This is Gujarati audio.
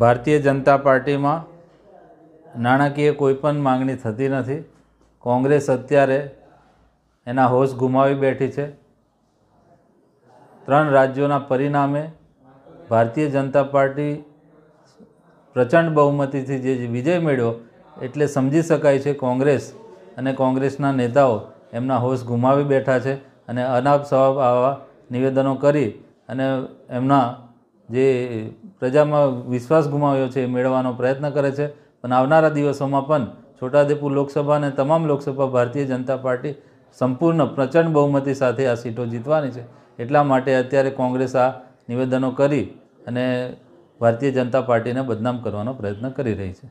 ભારતીય જનતા પાર્ટીમાં નાણાકીય કોઈ પણ માગણી થતી નથી કોંગ્રેસ અત્યારે એના હોશ ગુમાવી બેઠી છે ત્રણ રાજ્યોના પરિણામે ભારતીય જનતા પાર્ટી પ્રચંડ બહુમતીથી જે વિજય મેળ્યો એટલે સમજી શકાય છે કોંગ્રેસ અને કોંગ્રેસના નેતાઓ એમના હોશ ગુમાવી બેઠા છે અને અનાપ સવાબ આવા નિવેદનો કરી અને એમના જે પ્રજામાં વિશ્વાસ ગુમાવ્યો છે એ મેળવવાનો પ્રયત્ન કરે છે પણ આવનારા દિવસોમાં પણ છોટાદેપુર લોકસભા અને તમામ લોકસભા ભારતીય જનતા પાર્ટી સંપૂર્ણ પ્રચંડ બહુમતી સાથે આ સીટો જીતવાની છે એટલા માટે અત્યારે કોંગ્રેસ આ નિવેદનો કરી અને ભારતીય જનતા પાર્ટીને બદનામ કરવાનો પ્રયત્ન કરી રહી છે